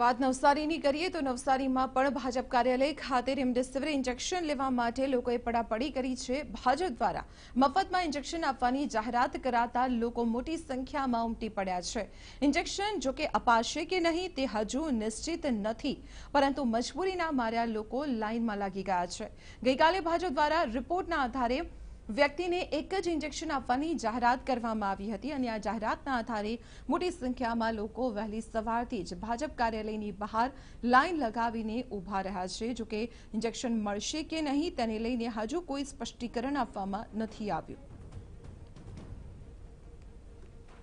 બાદ નવસારીની કરીએ તો નવસારીમાં પણ ભાજપ કાર્યાલય ખાતે રિમડિસિવર ઇન્જેક્શન લેવા માટે લોકોએ પડાપડી કરી છે ભાજપ દ્વારા મફતમાં ઇન્જેક્શન આપવાની જાહેરાત કરાતા લોકો મોટી સંખ્યામાં ઉમટી પડ્યા છે ઇન્જેક્શન જો કે અપાર્શ્ય કે નહીં તે હજુ નિશ્ચિત નથી પરંતુ મજબૂરીના માર્યા લોકો લાઈનમાં લાગી ગયા છે ગઈકાલે ભાજપ દ્વારા રિપોર્ટના આધારે વ્યક્તિને એક જ ઇન્જેક્શન આપવાની જાહેરાત કરવામાં આવી હતી અને આ જાહેરાતના આધારે મોટી સંખ્યામાં લોકો વહેલી સવારથી જ ભાજપ કાર્યાલયની બહાર લાઈન લગાવીને ઊભા રહ્યા છે જોકે ઇન્જેક્શન મર્સી કે નહીં તેની લઈને હજુ કોઈ સ્પષ્ટીકરણ આવવામાં નથી આવ્યું